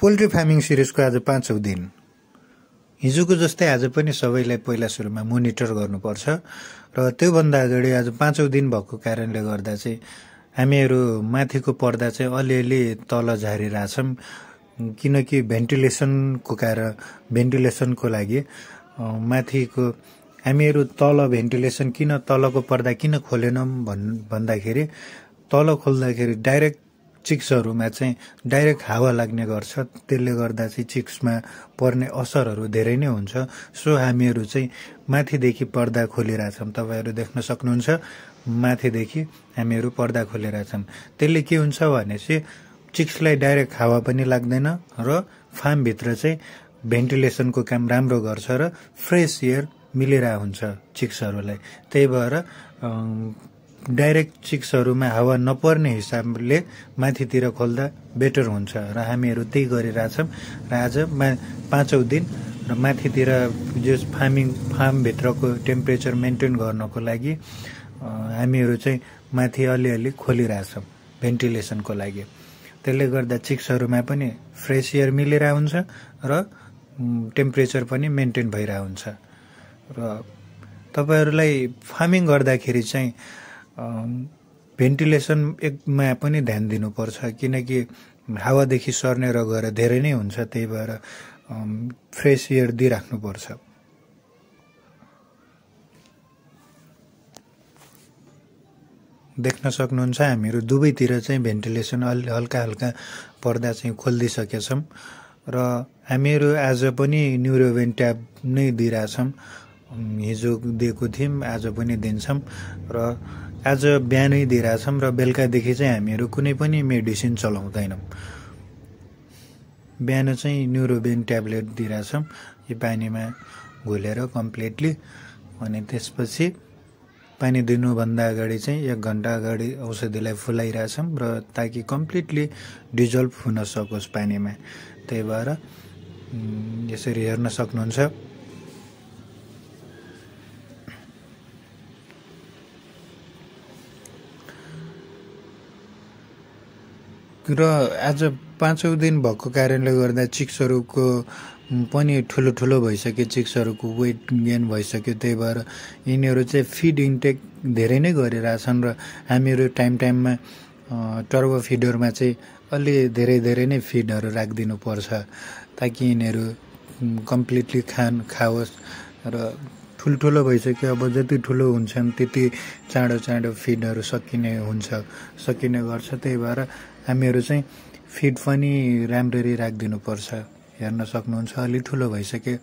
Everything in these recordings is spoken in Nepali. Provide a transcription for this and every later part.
पोल्ट्री फार्मिङ सिरिजको आज पाँचौँ दिन हिजोको जस्तै आज पनि सबैलाई पहिला सुरुमा मोनिटर गर्नुपर्छ र त्योभन्दा अगाडि आज पाँचौँ दिन भएको कारणले गर्दा चाहिँ हामीहरू माथिको पर्दा चाहिँ अलिअलि तल झारिरहेछौँ किनकि भेन्टिलेसनको कारण भेन्टिलेसनको लागि माथिको हामीहरू तल भेन्टिलेसन किन तलको पर्दा किन खोलेनौँ भन् भन्दाखेरि तल खोल्दाखेरि डाइरेक्ट चिक्सहरूमा चाहिँ डाइरेक्ट हावा लाग्ने गर्छ त्यसले गर्दा चाहिँ चिक्समा पर्ने असरहरू धेरै नै हुन्छ सो हामीहरू चाहिँ माथिदेखि पर्दा खोलिरहेछौँ तपाईँहरू देख्न सक्नुहुन्छ माथिदेखि हामीहरू पर्दा खोलिरहेछौँ त्यसले के हुन्छ भने चाहिँ चिक्सलाई डाइरेक्ट हावा पनि लाग्दैन र फार्मभित्र चाहिँ भेन्टिलेसनको काम राम्रो गर्छ र फ्रेस एयर मिलेर हुन्छ चिक्सहरूलाई त्यही भएर डाइरेक्ट चिक्सहरूमा हावा नपर्ने हिसाबले माथितिर खोल्दा बेटर हुन्छ र हामीहरू त्यही गरिरहेछौँ र आज मा पाँचौँ दिन र माथितिर जो फार्मिङ फार्मभित्रको टेम्परेचर मेन्टेन गर्नको लागि हामीहरू चाहिँ माथि अलिअलि खोलिरहेछौँ भेन्टिलेसनको लागि त्यसले गर्दा चिक्सहरूमा पनि फ्रेस एयर मिलेर हुन्छ र टेम्परेचर पनि मेन्टेन भइरहेको हुन्छ र तपाईँहरूलाई फार्मिङ गर्दाखेरि चाहिँ भेन्टिलेसन एकमा पनि ध्यान दिनुपर्छ किनकि हावादेखि सर्ने र गएर धेरै नै हुन्छ त्यही भएर फ्रेस एयर दिइराख्नुपर्छ देख्न सक्नुहुन्छ हामीहरू दुवैतिर चाहिँ भेन्टिलेसन अलि हल्का हल्का पर्दा चाहिँ खोलिदिइसकेछौँ र हामीहरू आज पनि न्युरोभेन ट्याब नै दिइरहेछौँ हिजो दिएको थियौँ आज पनि दिन्छौँ र आज बिहानै दिइरहेछौँ र बेलुकादेखि चाहिँ हामीहरू कुनै पनि मेडिसिन चलाउँदैनौँ बिहान चाहिँ न्युरोबेन ट्याब्लेट दिइरहेछौँ यो पानीमा घोलेर कम्प्लिटली अनि त्यसपछि पानी दिनुभन्दा अगाडि चाहिँ एक घन्टा अगाडि औषधीलाई फुलाइरहेछौँ र ताकि कम्प्लिटली डिजल्भ हुन सकोस् पानीमा त्यही भएर यसरी हेर्न सक्नुहुन्छ र आज पाँचौँ दिन भएको कारणले गर्दा चिक्सहरूको पनि ठुलो ठुलो भइसक्यो चिक्सहरूको वेट गेन भइसक्यो त्यही भएर यिनीहरू चाहिँ फिड इन्टेक धेरै नै गरिरहेछन् र हामीहरू टाइम टाइममा टर्बो फिडहरूमा चाहिँ अलि धेरै धेरै नै फिडहरू राखिदिनुपर्छ ताकि यिनीहरू कम्प्लिटली खान खाओस् र ठुल्ठुलो भइसक्यो अब जति ठुलो हुन्छन् त्यति चाँडो चाँडो फिडहरू सकिने हुन्छ सकिने गर्छ त्यही भएर हामीहरू चाहिँ फिड पनि राम्ररी राखिदिनुपर्छ हेर्न सक्नुहुन्छ अलि ठुलो भइसक्यो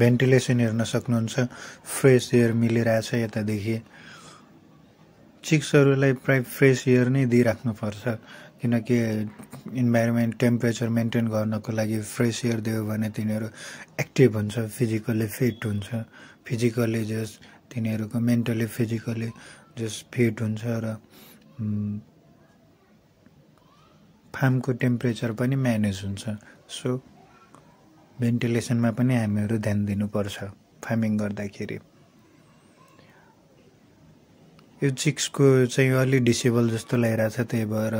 भेन्टिलेसन हेर्न सक्नुहुन्छ फ्रेस एयर मिलिरहेछ यतादेखि चिक्सहरूलाई प्राय फ्रेस एयर नै दिइराख्नुपर्छ किनकि इन्भाइरोमेन्ट टेम्परेचर मेन्टेन गर्नको लागि फ्रेस एयर दियो भने तिनीहरू एक्टिभ हुन्छ फिजिकल्ली फिट हुन्छ फिजिकल्ली जस तिनीहरूको मेन्टली फिजिकल्ली जस फिट हुन्छ र फार्मको टेम्परेचर पनि म्यानेज हुन्छ सो भेन्टिलेसनमा पनि हामीहरू ध्यान दिनुपर्छ फार्मिङ गर्दाखेरि यो चिक्सको चाहिँ अलि डिसेबल जस्तो छ त्यही भएर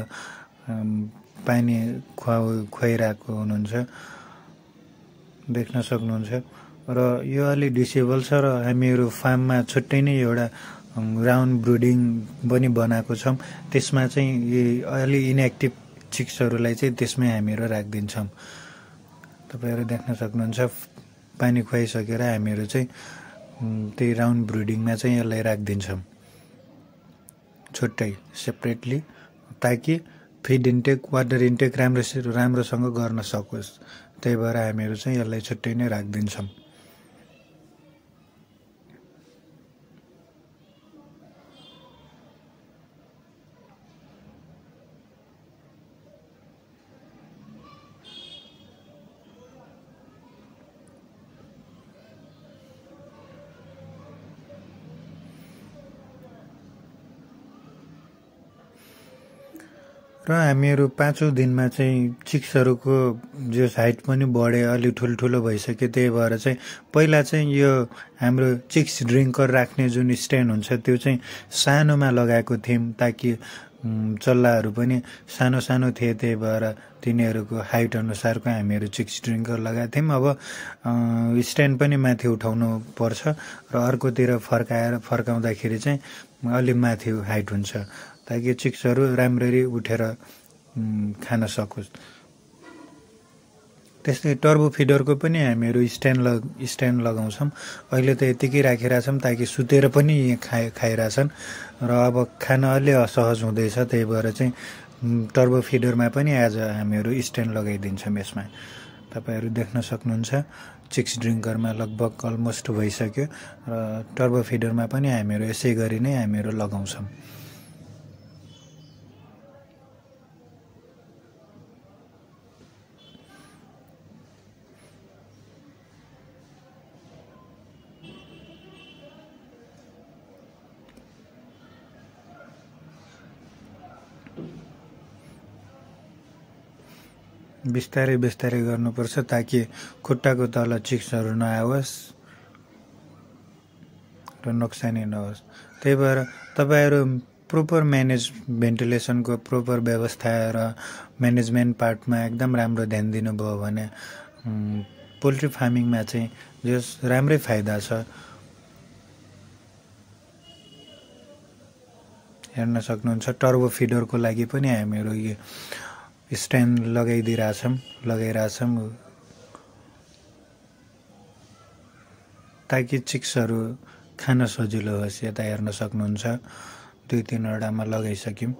पानी खुवा खुवाइरहेको हुनुहुन्छ देख्न सक्नुहुन्छ र यो अलि डिसेबल छ र हामीहरू फार्ममा छुट्टै नै एउटा राउन्ड ब्रुडिङ पनि बनाएको छौँ त्यसमा चाहिँ यी अलि इनएक्टिभ चिक्सहरूलाई चाहिँ त्यसमै हामीहरू राखिदिन्छौँ तपाईँहरू देख्न सक्नुहुन्छ पानी खुवाइसकेर हामीहरू चाहिँ त्यही राउन्ड ब्रिडिङमा चाहिँ यसलाई राखिदिन्छौँ छुट्टै सेपरेटली ताकि फिड इन्टेक वाटर इन्टेक राम्रो राम्रोसँग गर्न सकोस् त्यही भएर हामीहरू चाहिँ यसलाई छुट्टै नै राखिदिन्छौँ र हामीहरू पाँचौँ दिनमा चाहिँ चिक्सहरूको जो हाइट पनि बढे अलि ठुल्ठुलो भइसक्यो त्यही भएर चाहिँ पहिला चाहिँ यो हाम्रो चिक्स ड्रिङ्कर राख्ने जुन स्ट्यान्ड हुन्छ त्यो चाहिँ सानोमा लगाएको थियौँ ताकि चल्लाहरू पनि सानो सानो थिए त्यही भएर तिनीहरूको हाइट अनुसारको हामीहरू चिक्स ड्रिङ्कर लगाएको थियौँ अब स्ट्यान्ड पनि माथि उठाउनु पर्छ र अर्कोतिर फर्काएर फर्काउँदाखेरि चाहिँ अलि माथि हाइट हुन्छ ताकि चिक्सहरू राम्ररी उठेर खान सकोस् त्यस्तै टर्बो फिडरको पनि हामीहरू स्ट्यान्ड लग स्ट्यान्ड लगाउँछौँ अहिले त यत्तिकै राखिरहेछौँ ताकि सुतेर पनि खाए खाइरहेछन् र अब खान अलि असहज हुँदैछ त्यही भएर चाहिँ टर्बो फिडरमा पनि आज हामीहरू स्ट्यान्ड लगाइदिन्छौँ यसमा तपाईँहरू देख्न सक्नुहुन्छ चिक्स ड्रिङ्करमा लगभग अलमोस्ट भइसक्यो र टर्बो फिडरमा पनि हामीहरू यसै गरी नै हामीहरू लगाउँछौँ बिस्तारै बिस्तारै गर्नुपर्छ ताकि खुट्टाको तल चिक्सहरू नआओस् र नोक्सानी नहोस् त्यही भएर तपाईँहरू प्रोपर म्यानेज भेन्टिलेसनको प्रोपर व्यवस्था र म्यानेजमेन्ट पार्टमा एकदम राम्रो ध्यान दिनुभयो भने पोल्ट्री फार्मिङमा चाहिँ जस राम्रै फाइदा छ हेर्न सक्नुहुन्छ टर्बो फिडरको लागि पनि हामीहरू स्ट्यान्ड लगाइदिइरहेछौँ लगाइरहेछौँ ताकि चिक्सहरू खान सजिलो होस् यता हेर्न सक्नुहुन्छ दुई तिनवटामा लगाइसक्यौँ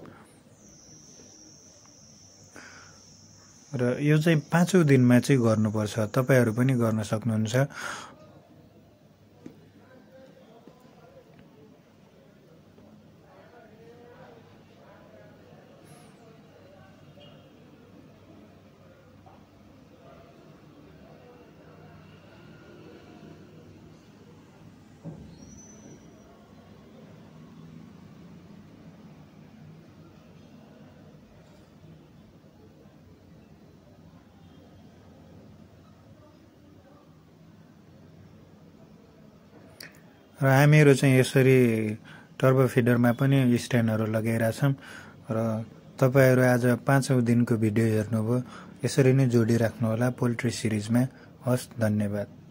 र यो चाहिँ पाँचौँ दिनमा चाहिँ गर्नुपर्छ तपाईँहरू पनि गर्न सक्नुहुन्छ र हामीहरू चाहिँ यसरी टर्बो फिडरमा पनि स्ट्यान्डहरू लगाइरहेछौँ र तपाईँहरू आज पाँचौँ दिनको भिडियो हेर्नुभयो यसरी नै जोडिराख्नुहोला पोल्ट्री सिरिजमा हस् धन्यवाद